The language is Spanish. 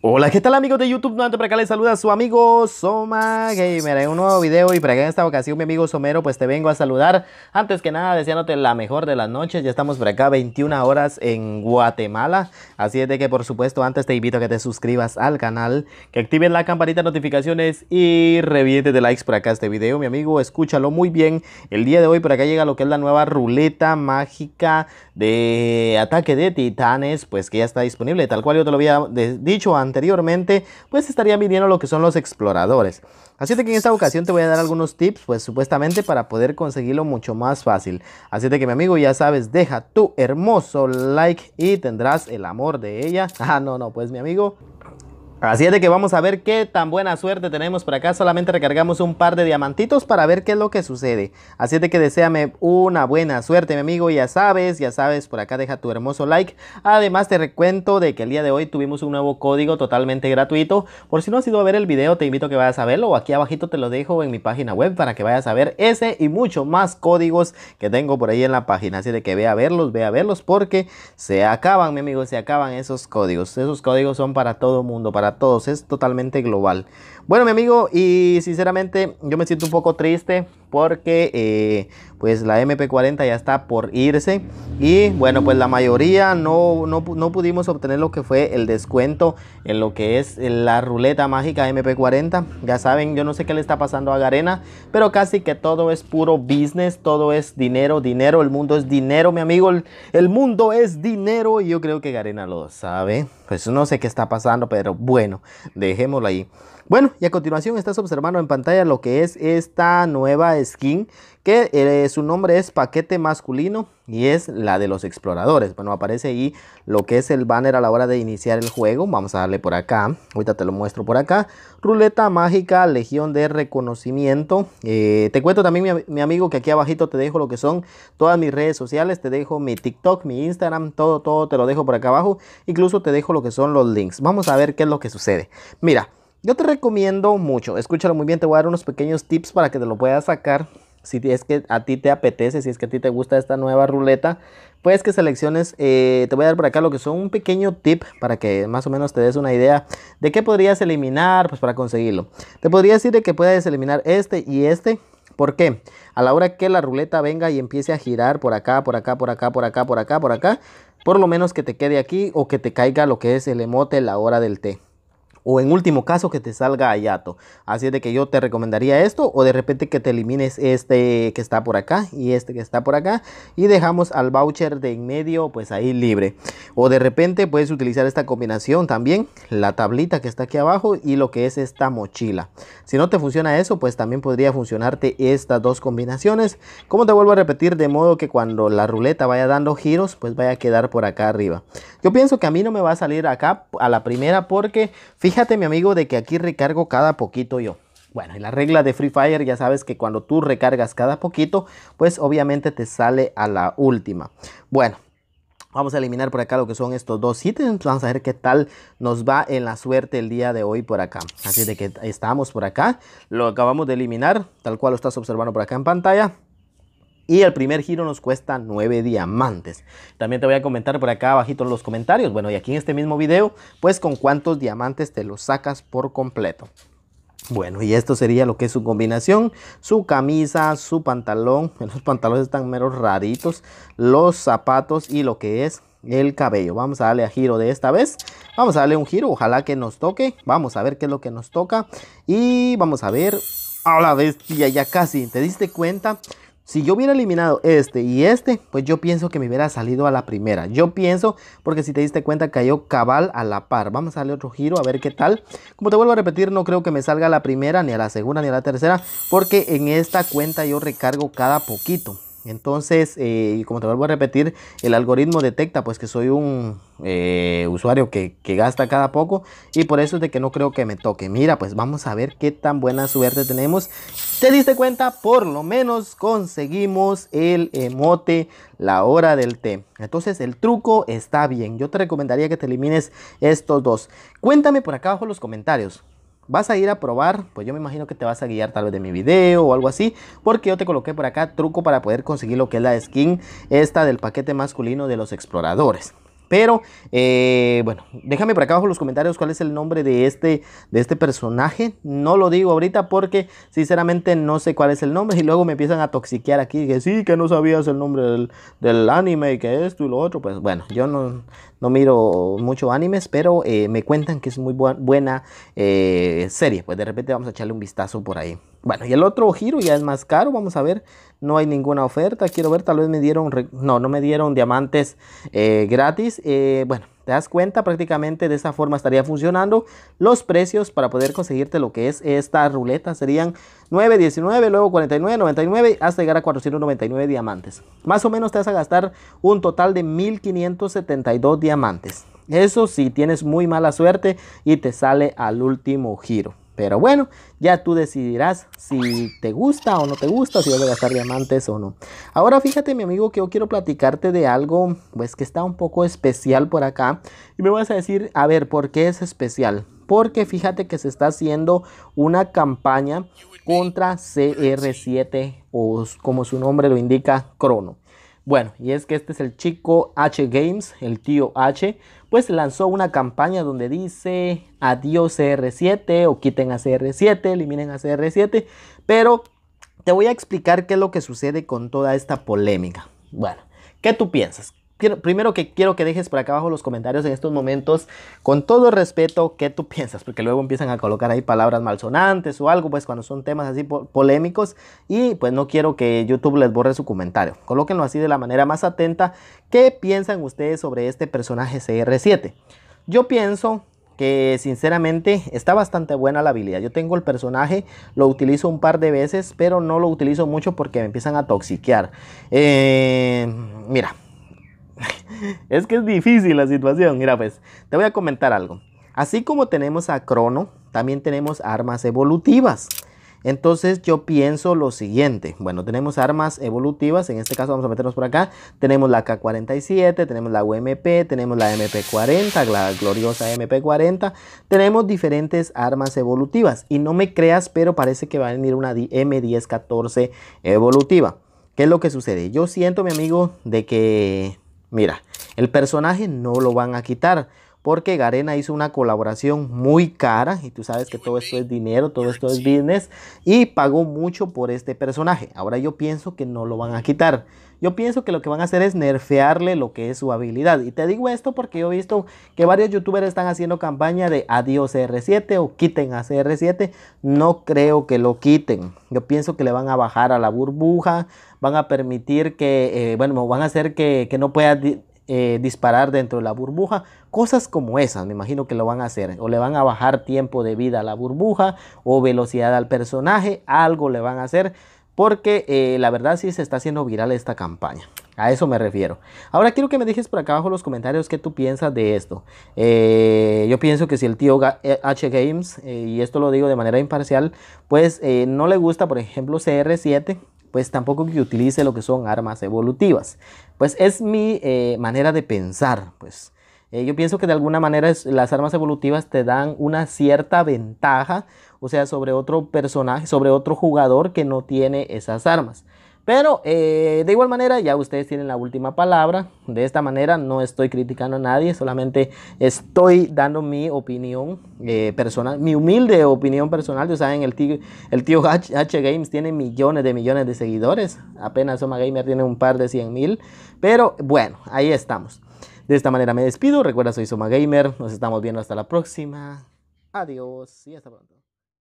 Hola, ¿qué tal amigos de YouTube? No antes para acá les saluda su amigo Soma Gamer en un nuevo video y para acá en esta ocasión mi amigo Somero pues te vengo a saludar Antes que nada deseándote la mejor de las noches, ya estamos por acá 21 horas en Guatemala Así es de que por supuesto antes te invito a que te suscribas al canal Que actives la campanita de notificaciones y revientes de likes por acá este video Mi amigo, escúchalo muy bien El día de hoy por acá llega lo que es la nueva ruleta mágica de ataque de titanes Pues que ya está disponible, tal cual yo te lo había dicho antes anteriormente, pues estarían viniendo lo que son los exploradores. Así de que en esta ocasión te voy a dar algunos tips, pues supuestamente para poder conseguirlo mucho más fácil. Así de que mi amigo, ya sabes, deja tu hermoso like y tendrás el amor de ella. Ah, no, no, pues mi amigo, Así es de que vamos a ver qué tan buena suerte tenemos por acá. Solamente recargamos un par de diamantitos para ver qué es lo que sucede. Así es de que deséame una buena suerte, mi amigo. Ya sabes, ya sabes, por acá deja tu hermoso like. Además te recuento de que el día de hoy tuvimos un nuevo código totalmente gratuito. Por si no has ido a ver el video, te invito a que vayas a verlo. Aquí abajito te lo dejo en mi página web para que vayas a ver ese y muchos más códigos que tengo por ahí en la página. Así de que ve a verlos, ve a verlos porque se acaban, mi amigo, se acaban esos códigos. Esos códigos son para todo mundo, para todos, es totalmente global. Bueno, mi amigo, y sinceramente yo me siento un poco triste porque eh, pues la MP40 ya está por irse y bueno pues la mayoría no, no, pudimos obtener lo que fue el descuento en lo que es eh, la ruleta mágica MP40 ya saben yo no sé qué le está pasando a Garena pero casi que todo es puro business todo es dinero dinero el mundo es dinero mi amigo el, el mundo es dinero y yo creo que Garena lo sabe pues no sé qué está pasando pero bueno dejémoslo ahí bueno, y a continuación estás observando en pantalla lo que es esta nueva skin, que eh, su nombre es paquete masculino y es la de los exploradores. Bueno, aparece ahí lo que es el banner a la hora de iniciar el juego. Vamos a darle por acá, ahorita te lo muestro por acá. Ruleta mágica, legión de reconocimiento. Eh, te cuento también, mi, mi, amigo, que aquí abajito te dejo lo que son todas mis redes sociales. Te dejo mi TikTok, mi Instagram, todo, todo te lo dejo por acá abajo. Incluso te dejo lo que son los links. Vamos a ver qué es lo que sucede. Mira. Yo te recomiendo mucho, escúchalo muy bien, te voy a dar unos pequeños tips para que te lo puedas sacar. Si es que a ti te apetece, si es que a ti te gusta esta nueva ruleta, Puedes que selecciones, eh, te voy a dar por acá lo que son un pequeño tip para que más o menos te des una idea de qué podrías eliminar, pues para conseguirlo. Te podría decir de que puedes eliminar este y este, ¿Por qué? A la hora que la ruleta venga y empiece a girar por acá, por acá, por acá, por acá, por acá, por acá, por lo menos que te quede aquí o que te caiga lo que es el emote la hora del té o en último caso que te salga Ayato. Así es de que yo te recomendaría esto o de repente que te elimines este que está por acá y este que está por acá y dejamos al voucher de en medio pues ahí libre. O de repente puedes utilizar esta combinación también, la tablita que está aquí abajo y lo que es esta mochila. Si no te funciona eso pues también podría funcionarte estas dos combinaciones. Como te vuelvo a repetir de modo que cuando la ruleta vaya dando giros pues vaya a quedar por acá arriba. Yo pienso que a mí no me va a salir acá a la primera porque fíjate Fíjate, mi amigo, de que aquí recargo cada poquito yo. Bueno, y la regla de Free Fire ya sabes que cuando tú recargas cada poquito, pues obviamente te sale a la última. Bueno, Vamos a eliminar por acá lo que son estos dos ítems. Vamos a ver qué tal nos va en la suerte el día de hoy por acá. Así de que estamos por acá. Lo acabamos de eliminar, tal cual lo estás observando por acá en pantalla y el primer giro nos cuesta 9 diamantes. También te voy a comentar por acá abajito en los comentarios, bueno y aquí en este mismo video, pues con cuántos diamantes te los sacas por completo. Bueno, y esto sería lo que es su combinación, su camisa, su pantalón, los pantalones están meros raritos, los zapatos y lo que es el cabello. Vamos a darle a giro de esta vez, vamos a darle un giro, ojalá que nos toque, vamos a ver qué es lo que nos toca y vamos a ver, a la bestia, ya casi, ¿te diste cuenta? Si yo hubiera eliminado este y este, pues yo pienso que me hubiera salido a la primera. Yo pienso, porque si te diste cuenta cayó cabal a la par. Vamos a darle otro giro a ver qué tal. Como te vuelvo a repetir, no creo que me salga a la primera, ni a la segunda, ni a la tercera. Porque en esta cuenta yo recargo cada poquito. Entonces, eh, como te vuelvo a repetir, el algoritmo detecta pues que soy un eh, usuario que, que, gasta cada poco y por eso es de que no creo que me toque. Mira, pues vamos a ver qué tan buena suerte tenemos. ¿Te diste cuenta? Por lo menos conseguimos el emote la hora del té. Entonces el truco está bien. Yo te recomendaría que te elimines estos dos. Cuéntame por acá abajo en los comentarios vas a ir a probar, pues yo me imagino que te vas a guiar tal vez de mi video o algo así, porque yo te coloqué por acá truco para poder conseguir lo que es la skin esta del paquete masculino de los exploradores. Pero, eh, bueno, déjame por acá abajo en los comentarios cuál es el nombre de este, de este personaje. No lo digo ahorita porque, sinceramente, no sé cuál es el nombre. Y luego me empiezan a toxiquear aquí. Que sí, que no sabías el nombre del, del anime y que esto y lo otro. Pues bueno, yo no, no miro mucho animes, pero eh, me cuentan que es muy buena eh, serie. Pues de repente vamos a echarle un vistazo por ahí. Bueno, y el otro giro ya es más caro, vamos a ver, no hay ninguna oferta, quiero ver, tal vez me dieron, no, no me dieron diamantes eh, gratis, bueno, ¿Te das cuenta? Prácticamente de esa forma estaría funcionando. Los precios para poder conseguirte lo que es esta ruleta serían 9.19, luego 49.99 hasta llegar a 499 diamantes. Más o menos te vas a gastar un total de 1.572 diamantes. Eso si tienes muy mala suerte y te sale al último giro. Pero bueno, ya tú decidirás si te gusta o no te gusta, si vas a gastar diamantes o no. Ahora fíjate mi amigo que yo quiero platicarte de algo pues que está un poco especial por acá. Y me vas a decir, a ver, ¿por qué es especial? Porque fíjate que se está haciendo una campaña contra CR7 o como su nombre lo indica, Crono. Bueno, y es que este es el chico H Games, el tío H, pues lanzó una campaña donde dice adiós CR7 o quiten a CR7, eliminen a CR7, pero te voy a explicar qué es lo que sucede con toda esta polémica. Bueno, ¿qué tú piensas? primero que quiero que dejes por acá abajo los comentarios en estos momentos, con todo respeto, qué tú piensas, porque luego empiezan a colocar ahí palabras malsonantes o algo, pues cuando son temas así polémicos, y pues no quiero que YouTube les borre su comentario. Colóquenlo así de la manera más atenta. ¿Qué piensan ustedes sobre este personaje CR7? Yo pienso que sinceramente está bastante buena la habilidad. Yo tengo el personaje, lo utilizo un par de veces, pero no lo utilizo mucho porque me empiezan a toxiquear. Eh, mira, es que es difícil la situación. Mira, pues, te voy a comentar algo. Así como tenemos a Crono, también tenemos armas evolutivas. Entonces yo pienso lo siguiente. Bueno, tenemos armas evolutivas. En este caso vamos a meternos por acá. Tenemos la K-47, tenemos la UMP, tenemos la MP-40, la gloriosa MP-40. Tenemos diferentes armas evolutivas. Y no me creas, pero parece que va a venir una M1014 evolutiva. ¿Qué es lo que sucede? Yo siento, mi amigo, de que Mira, el personaje no lo van a quitar porque Garena hizo una colaboración muy cara y tú sabes que todo esto es dinero, todo esto es business y pagó mucho por este personaje. Ahora yo pienso que no lo van a quitar. Yo pienso que lo que van a hacer es nerfearle lo que es su habilidad. Y te digo esto porque yo he visto que varios youtubers están haciendo campaña de adiós CR7 o quiten a CR7. No creo que lo quiten. Yo pienso que le van a bajar a la burbuja, van a permitir que, eh, bueno, van a hacer que no pueda eh, disparar dentro de la burbuja. Cosas como esas, me imagino que lo van a hacer. O le van a bajar tiempo de vida a la burbuja o velocidad al personaje. Algo le van a hacer. Porque eh, la verdad sí se está haciendo viral esta campaña. A eso me refiero. Ahora quiero que me dejes por acá abajo en los comentarios qué tú piensas de esto. Eh, yo pienso que si el tío H Games, y esto lo digo de manera imparcial, pues no le gusta, por ejemplo, CR7, pues tampoco que utilice lo que son armas evolutivas. Pues es mi eh, manera de pensar, pues. Eh, yo pienso que de alguna manera las armas evolutivas te dan una cierta ventaja, o sea, sobre otro personaje, sobre otro jugador que no tiene esas armas. Pero eh, de igual manera ya ustedes tienen la última palabra. De esta manera no estoy criticando a nadie, solamente estoy dando mi opinión eh, personal, mi humilde opinión personal. Ustedes saben, el tío, el tío H, Games tiene millones de millones de seguidores. Apenas Soma Gamer tiene un par de 100 mil. Pero bueno, ahí estamos. De esta manera me despido. Recuerda, soy Soma Gamer. Nos estamos viendo hasta la próxima. Adiós y hasta pronto.